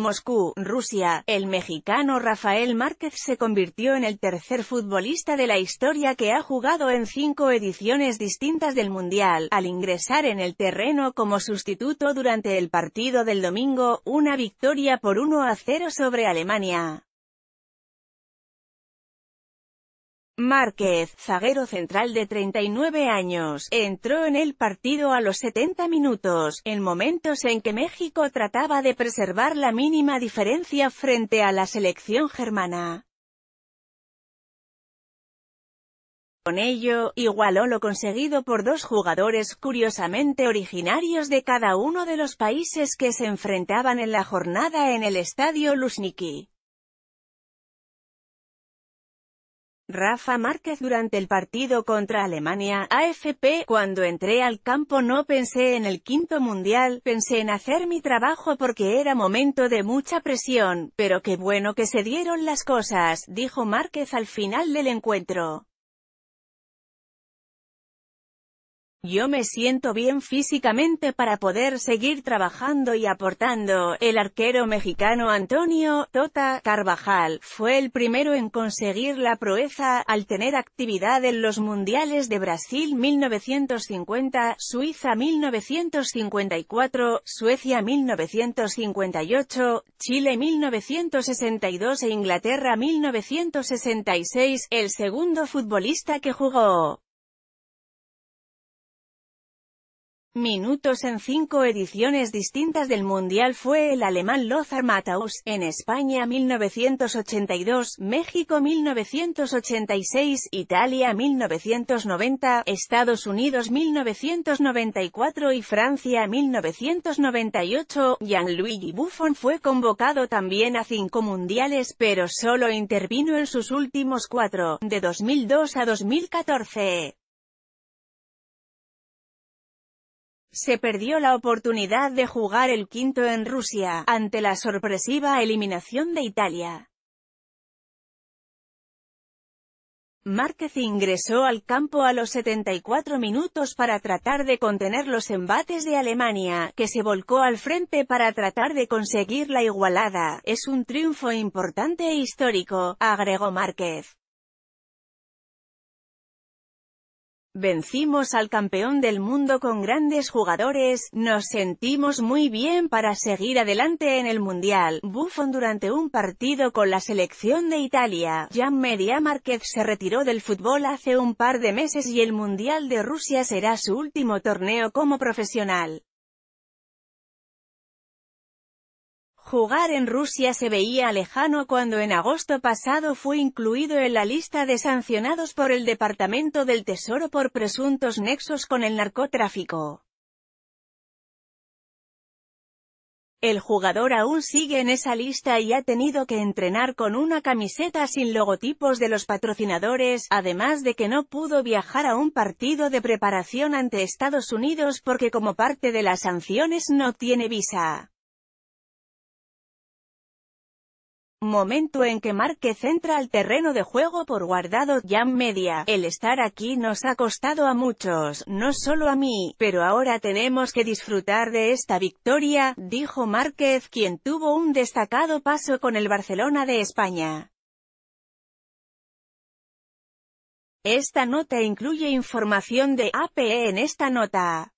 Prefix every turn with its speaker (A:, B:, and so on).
A: Moscú, Rusia, el mexicano Rafael Márquez se convirtió en el tercer futbolista de la historia que ha jugado en cinco ediciones distintas del Mundial, al ingresar en el terreno como sustituto durante el partido del domingo, una victoria por 1 a 0 sobre Alemania. Márquez, zaguero central de 39 años, entró en el partido a los 70 minutos, en momentos en que México trataba de preservar la mínima diferencia frente a la selección germana. Con ello, igualó lo conseguido por dos jugadores curiosamente originarios de cada uno de los países que se enfrentaban en la jornada en el estadio Luzniki. Rafa Márquez durante el partido contra Alemania, AFP, cuando entré al campo no pensé en el quinto mundial, pensé en hacer mi trabajo porque era momento de mucha presión, pero qué bueno que se dieron las cosas, dijo Márquez al final del encuentro. Yo me siento bien físicamente para poder seguir trabajando y aportando. El arquero mexicano Antonio Tota Carvajal fue el primero en conseguir la proeza al tener actividad en los Mundiales de Brasil 1950, Suiza 1954, Suecia 1958, Chile 1962 e Inglaterra 1966, el segundo futbolista que jugó minutos en cinco ediciones distintas del Mundial fue el alemán Lothar Matthaus, en España 1982, México 1986, Italia 1990, Estados Unidos 1994 y Francia 1998. Gianluigi Buffon fue convocado también a cinco Mundiales, pero solo intervino en sus últimos cuatro, de 2002 a 2014. se perdió la oportunidad de jugar el quinto en Rusia, ante la sorpresiva eliminación de Italia. Márquez ingresó al campo a los 74 minutos para tratar de contener los embates de Alemania, que se volcó al frente para tratar de conseguir la igualada. Es un triunfo importante e histórico, agregó Márquez. Vencimos al campeón del mundo con grandes jugadores, nos sentimos muy bien para seguir adelante en el Mundial. Buffon durante un partido con la selección de Italia, Jan Media Márquez se retiró del fútbol hace un par de meses y el Mundial de Rusia será su último torneo como profesional. Jugar en Rusia se veía lejano cuando en agosto pasado fue incluido en la lista de sancionados por el Departamento del Tesoro por presuntos nexos con el narcotráfico. El jugador aún sigue en esa lista y ha tenido que entrenar con una camiseta sin logotipos de los patrocinadores, además de que no pudo viajar a un partido de preparación ante Estados Unidos porque como parte de las sanciones no tiene visa. Momento en que Márquez entra al terreno de juego por guardado jam media. El estar aquí nos ha costado a muchos, no solo a mí, pero ahora tenemos que disfrutar de esta victoria, dijo Márquez quien tuvo un destacado paso con el Barcelona de España. Esta nota incluye información de APE en esta nota.